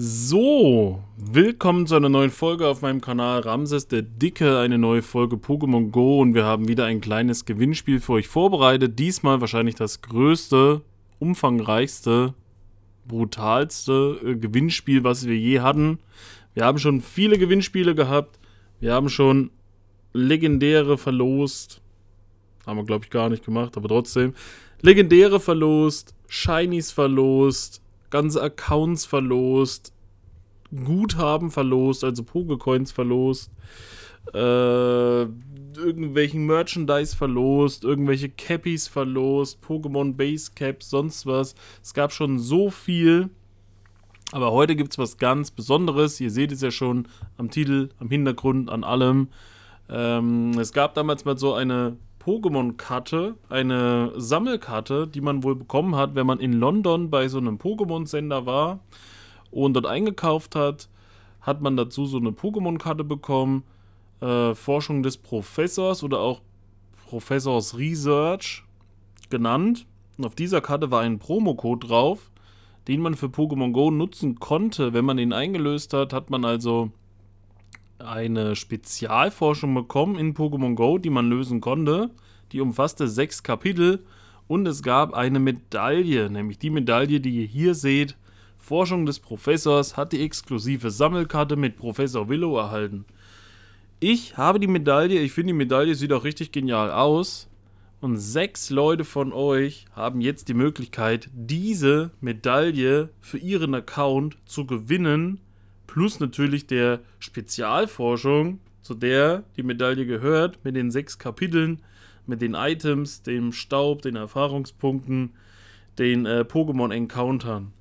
So, willkommen zu einer neuen Folge auf meinem Kanal Ramses der Dicke, eine neue Folge Pokémon Go und wir haben wieder ein kleines Gewinnspiel für euch vorbereitet. Diesmal wahrscheinlich das größte, umfangreichste, brutalste äh, Gewinnspiel, was wir je hatten. Wir haben schon viele Gewinnspiele gehabt, wir haben schon legendäre verlost, haben wir glaube ich gar nicht gemacht, aber trotzdem, legendäre verlost, Shinies verlost, ganze Accounts verlost, Guthaben verlost, also Pokecoins verlost, äh, irgendwelchen Merchandise verlost, irgendwelche Cappies verlost, Pokémon Base Caps, sonst was. Es gab schon so viel. Aber heute gibt es was ganz Besonderes. Ihr seht es ja schon am Titel, am Hintergrund, an allem. Ähm, es gab damals mal so eine Pokémon-Karte, eine Sammelkarte, die man wohl bekommen hat, wenn man in London bei so einem Pokémon-Sender war und dort eingekauft hat, hat man dazu so eine Pokémon-Karte bekommen. Äh, Forschung des Professors oder auch Professors Research genannt. Und auf dieser Karte war ein Promocode drauf, den man für Pokémon Go nutzen konnte. Wenn man ihn eingelöst hat, hat man also eine Spezialforschung bekommen in Pokémon Go, die man lösen konnte. Die umfasste sechs Kapitel und es gab eine Medaille, nämlich die Medaille, die ihr hier seht. Forschung des Professors hat die exklusive Sammelkarte mit Professor Willow erhalten. Ich habe die Medaille, ich finde die Medaille sieht auch richtig genial aus. Und sechs Leute von euch haben jetzt die Möglichkeit, diese Medaille für ihren Account zu gewinnen Plus natürlich der Spezialforschung, zu der die Medaille gehört, mit den sechs Kapiteln, mit den Items, dem Staub, den Erfahrungspunkten, den äh, Pokémon-Encountern.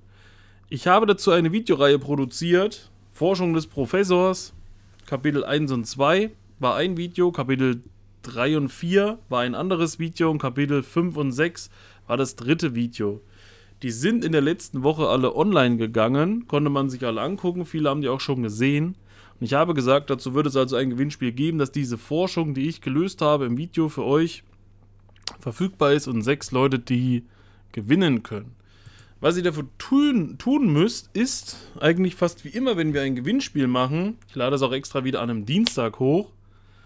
Ich habe dazu eine Videoreihe produziert, Forschung des Professors, Kapitel 1 und 2 war ein Video, Kapitel 3 und 4 war ein anderes Video und Kapitel 5 und 6 war das dritte Video. Die sind in der letzten Woche alle online gegangen, konnte man sich alle angucken, viele haben die auch schon gesehen. Und ich habe gesagt, dazu wird es also ein Gewinnspiel geben, dass diese Forschung, die ich gelöst habe im Video für euch, verfügbar ist und sechs Leute, die gewinnen können. Was ihr dafür tun, tun müsst, ist eigentlich fast wie immer, wenn wir ein Gewinnspiel machen, ich lade es auch extra wieder an einem Dienstag hoch,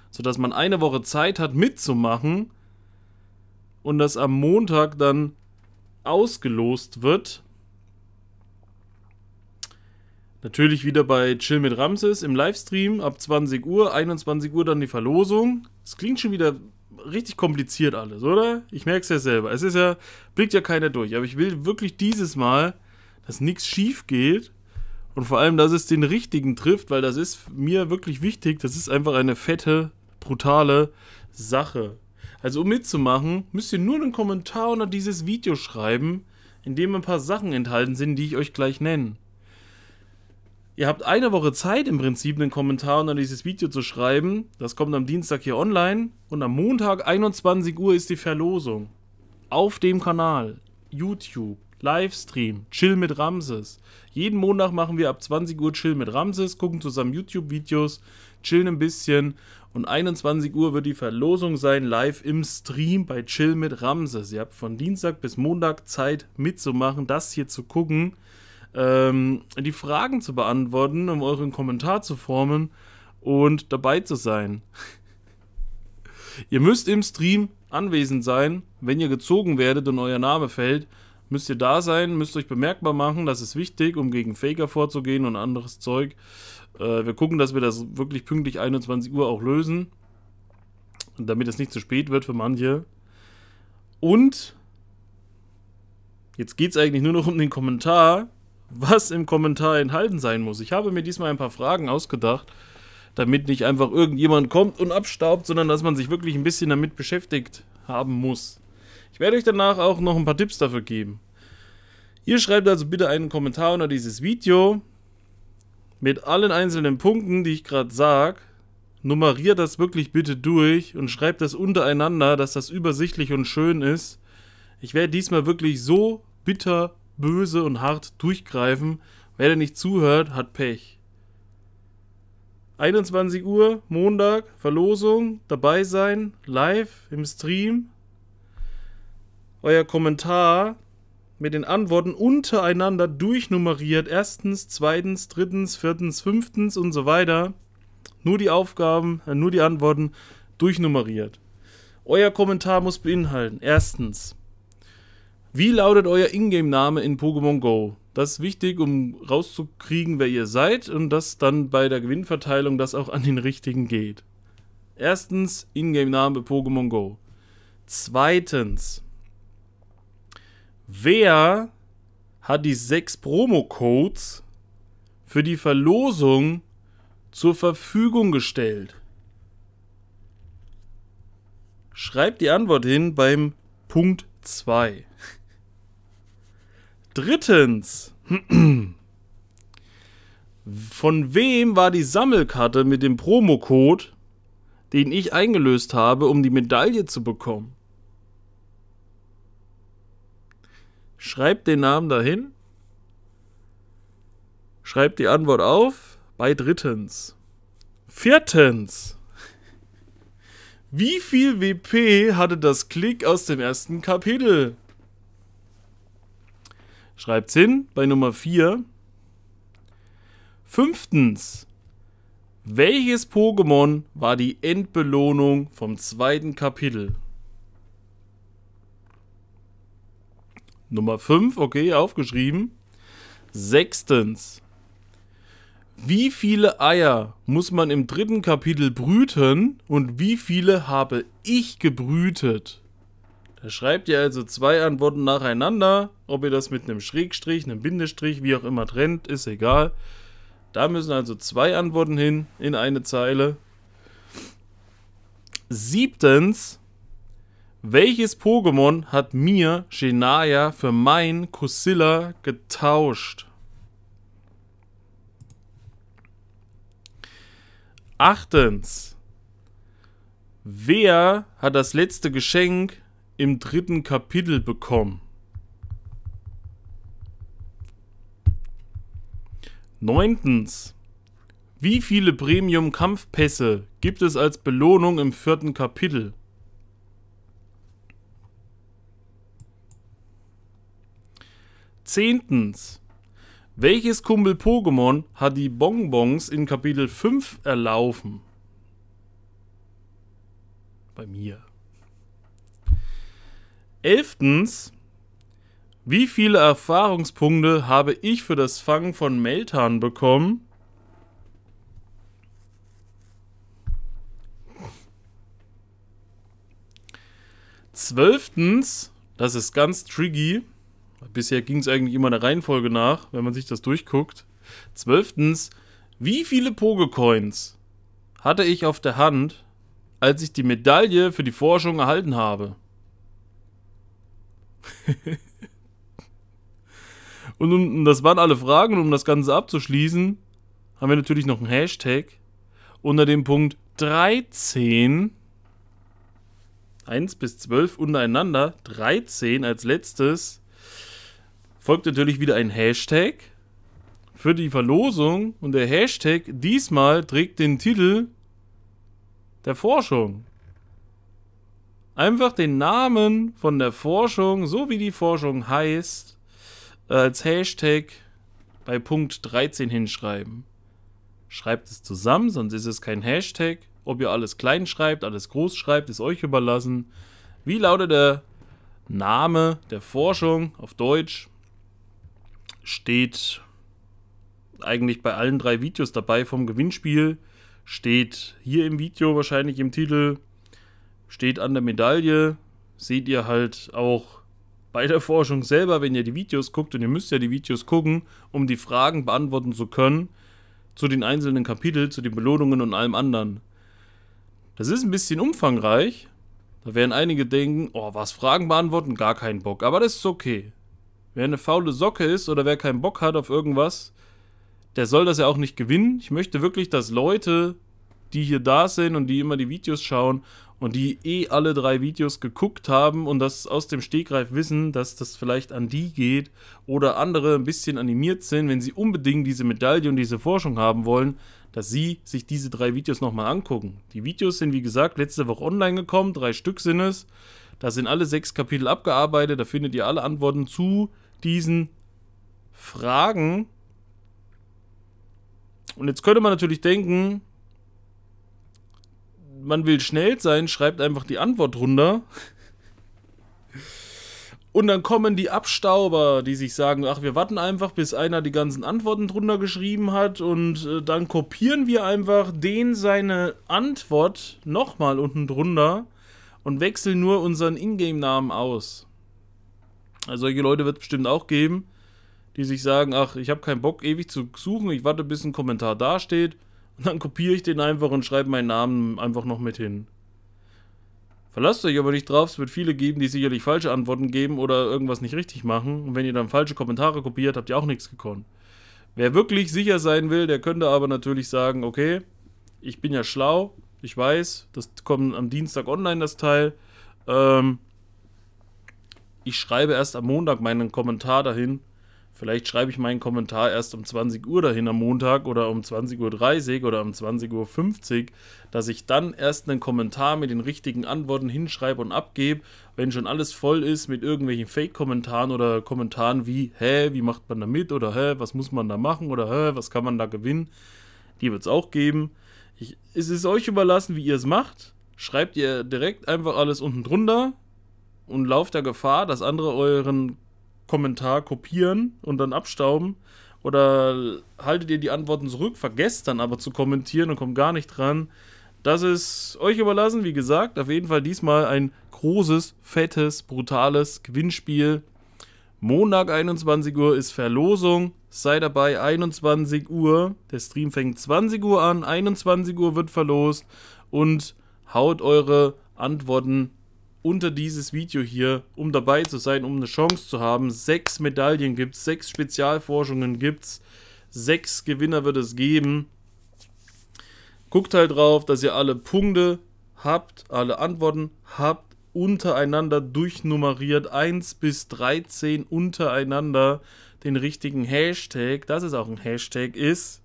sodass man eine Woche Zeit hat mitzumachen und das am Montag dann ausgelost wird. Natürlich wieder bei Chill mit Ramses im Livestream ab 20 Uhr, 21 Uhr dann die Verlosung. Es klingt schon wieder richtig kompliziert alles, oder? Ich merke es ja selber. Es ist ja, blickt ja keiner durch. Aber ich will wirklich dieses Mal, dass nichts schief geht und vor allem, dass es den richtigen trifft, weil das ist mir wirklich wichtig. Das ist einfach eine fette, brutale Sache. Also um mitzumachen, müsst ihr nur einen Kommentar unter dieses Video schreiben, in dem ein paar Sachen enthalten sind, die ich euch gleich nenne. Ihr habt eine Woche Zeit, im Prinzip einen Kommentar unter dieses Video zu schreiben. Das kommt am Dienstag hier online. Und am Montag, 21 Uhr, ist die Verlosung. Auf dem Kanal, YouTube, Livestream, Chill mit Ramses. Jeden Montag machen wir ab 20 Uhr Chill mit Ramses, gucken zusammen YouTube-Videos, chillen ein bisschen und 21 Uhr wird die Verlosung sein, live im Stream bei Chill mit Ramses. Ihr habt von Dienstag bis Montag Zeit mitzumachen, das hier zu gucken, ähm, die Fragen zu beantworten, um euren Kommentar zu formen und dabei zu sein. ihr müsst im Stream anwesend sein. Wenn ihr gezogen werdet und euer Name fällt, müsst ihr da sein, müsst euch bemerkbar machen, das ist wichtig, um gegen Faker vorzugehen und anderes Zeug. Äh, wir gucken, dass wir das wirklich pünktlich 21 Uhr auch lösen, damit es nicht zu spät wird für manche. Und jetzt geht es eigentlich nur noch um den Kommentar, was im Kommentar enthalten sein muss. Ich habe mir diesmal ein paar Fragen ausgedacht, damit nicht einfach irgendjemand kommt und abstaubt, sondern dass man sich wirklich ein bisschen damit beschäftigt haben muss. Ich werde euch danach auch noch ein paar Tipps dafür geben. Ihr schreibt also bitte einen Kommentar unter dieses Video mit allen einzelnen Punkten, die ich gerade sage, nummeriert das wirklich bitte durch und schreibt das untereinander, dass das übersichtlich und schön ist. Ich werde diesmal wirklich so bitter, böse und hart durchgreifen. Wer denn nicht zuhört, hat Pech. 21 Uhr, Montag, Verlosung, dabei sein, live im Stream. Euer Kommentar mit den Antworten untereinander durchnummeriert. Erstens, zweitens, drittens, viertens, fünftens und so weiter. Nur die Aufgaben, äh, nur die Antworten durchnummeriert. Euer Kommentar muss beinhalten. Erstens, wie lautet euer Ingame-Name in Pokémon Go? Das ist wichtig, um rauszukriegen, wer ihr seid und dass dann bei der Gewinnverteilung das auch an den richtigen geht. Erstens, Ingame-Name Pokémon Go. Zweitens, Wer hat die sechs Promo-Codes für die Verlosung zur Verfügung gestellt? Schreibt die Antwort hin beim Punkt 2. Drittens. Von wem war die Sammelkarte mit dem Promocode, den ich eingelöst habe, um die Medaille zu bekommen? schreibt den Namen dahin, schreibt die Antwort auf bei drittens. Viertens. Wie viel WP hatte das Klick aus dem ersten Kapitel? Schreibt's hin bei Nummer 4. Fünftens. Welches Pokémon war die Endbelohnung vom zweiten Kapitel? Nummer 5, okay, aufgeschrieben. Sechstens. Wie viele Eier muss man im dritten Kapitel brüten und wie viele habe ich gebrütet? Da schreibt ihr also zwei Antworten nacheinander. Ob ihr das mit einem Schrägstrich, einem Bindestrich, wie auch immer trennt, ist egal. Da müssen also zwei Antworten hin in eine Zeile. Siebtens, welches Pokémon hat mir Genaya für mein Kusilla getauscht? 8. Wer hat das letzte Geschenk im dritten Kapitel bekommen? 9. Wie viele Premium-Kampfpässe gibt es als Belohnung im vierten Kapitel? Zehntens. Welches Kumpel Pokémon hat die Bonbons in Kapitel 5 erlaufen? Bei mir. Elftens. Wie viele Erfahrungspunkte habe ich für das Fangen von Meltan bekommen? Zwölftens, das ist ganz tricky. Bisher ging es eigentlich immer der Reihenfolge nach, wenn man sich das durchguckt. Zwölftens, wie viele Pogecoins hatte ich auf der Hand, als ich die Medaille für die Forschung erhalten habe? und um, das waren alle Fragen, Und um das Ganze abzuschließen, haben wir natürlich noch einen Hashtag unter dem Punkt 13. 1 bis 12 untereinander, 13 als letztes folgt natürlich wieder ein Hashtag für die Verlosung und der Hashtag diesmal trägt den Titel der Forschung. Einfach den Namen von der Forschung, so wie die Forschung heißt, als Hashtag bei Punkt 13 hinschreiben. Schreibt es zusammen, sonst ist es kein Hashtag. Ob ihr alles klein schreibt, alles groß schreibt, ist euch überlassen. Wie lautet der Name der Forschung auf Deutsch? steht eigentlich bei allen drei Videos dabei vom Gewinnspiel. Steht hier im Video wahrscheinlich im Titel, steht an der Medaille. Seht ihr halt auch bei der Forschung selber, wenn ihr die Videos guckt, und ihr müsst ja die Videos gucken, um die Fragen beantworten zu können zu den einzelnen Kapiteln, zu den Belohnungen und allem anderen. Das ist ein bisschen umfangreich. Da werden einige denken, oh, was Fragen beantworten, gar keinen Bock. Aber das ist okay. Wer eine faule Socke ist oder wer keinen Bock hat auf irgendwas, der soll das ja auch nicht gewinnen. Ich möchte wirklich, dass Leute, die hier da sind und die immer die Videos schauen und die eh alle drei Videos geguckt haben und das aus dem Stegreif wissen, dass das vielleicht an die geht oder andere ein bisschen animiert sind, wenn sie unbedingt diese Medaille und diese Forschung haben wollen, dass sie sich diese drei Videos nochmal angucken. Die Videos sind, wie gesagt, letzte Woche online gekommen, drei Stück sind es. Da sind alle sechs Kapitel abgearbeitet, da findet ihr alle Antworten zu diesen Fragen. Und jetzt könnte man natürlich denken, man will schnell sein, schreibt einfach die Antwort runter. Und dann kommen die Abstauber, die sich sagen, ach, wir warten einfach, bis einer die ganzen Antworten drunter geschrieben hat und äh, dann kopieren wir einfach den seine Antwort nochmal unten drunter und wechseln nur unseren Ingame-Namen aus. Also solche Leute wird es bestimmt auch geben, die sich sagen, ach, ich habe keinen Bock ewig zu suchen, ich warte bis ein Kommentar dasteht und dann kopiere ich den einfach und schreibe meinen Namen einfach noch mit hin. Verlasst euch aber nicht drauf, es wird viele geben, die sicherlich falsche Antworten geben oder irgendwas nicht richtig machen. Und wenn ihr dann falsche Kommentare kopiert, habt ihr auch nichts gekonnt. Wer wirklich sicher sein will, der könnte aber natürlich sagen, okay, ich bin ja schlau, ich weiß, das kommt am Dienstag online, das Teil. Ähm, ich schreibe erst am Montag meinen Kommentar dahin. Vielleicht schreibe ich meinen Kommentar erst um 20 Uhr dahin am Montag oder um 20.30 Uhr oder um 20.50 Uhr, dass ich dann erst einen Kommentar mit den richtigen Antworten hinschreibe und abgebe. Wenn schon alles voll ist mit irgendwelchen Fake-Kommentaren oder Kommentaren wie, hä, wie macht man da mit oder hä, was muss man da machen oder hä, was kann man da gewinnen, die wird es auch geben. Ich, es ist euch überlassen, wie ihr es macht. Schreibt ihr direkt einfach alles unten drunter, und lauft der Gefahr, dass andere euren Kommentar kopieren und dann abstauben. Oder haltet ihr die Antworten zurück, vergesst dann aber zu kommentieren und kommt gar nicht dran. Das ist euch überlassen, wie gesagt. Auf jeden Fall diesmal ein großes, fettes, brutales Gewinnspiel. Montag 21 Uhr ist Verlosung. Sei dabei 21 Uhr. Der Stream fängt 20 Uhr an. 21 Uhr wird verlost. Und haut eure Antworten unter dieses Video hier, um dabei zu sein, um eine Chance zu haben. Sechs Medaillen gibt es, sechs Spezialforschungen gibt es, sechs Gewinner wird es geben. Guckt halt drauf, dass ihr alle Punkte habt, alle Antworten habt, untereinander durchnummeriert, 1 bis 13 untereinander den richtigen Hashtag, dass es auch ein Hashtag ist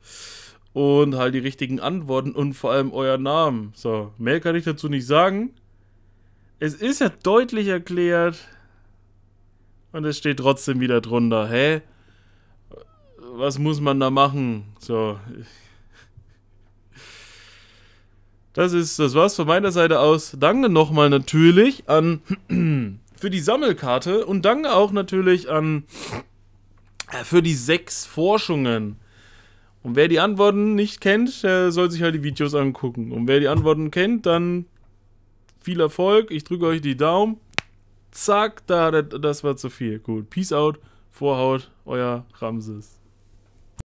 und halt die richtigen Antworten und vor allem euer Namen. So, mehr kann ich dazu nicht sagen. Es ist ja deutlich erklärt. Und es steht trotzdem wieder drunter. Hä? Was muss man da machen? So. Das ist, das war's von meiner Seite aus. Danke nochmal natürlich an für die Sammelkarte und danke auch natürlich an äh, für die sechs Forschungen. Und wer die Antworten nicht kennt, der soll sich halt die Videos angucken. Und wer die Antworten kennt, dann viel Erfolg. Ich drücke euch die Daumen. Zack, da, das war zu viel. Gut, Peace out, Vorhaut, euer Ramses.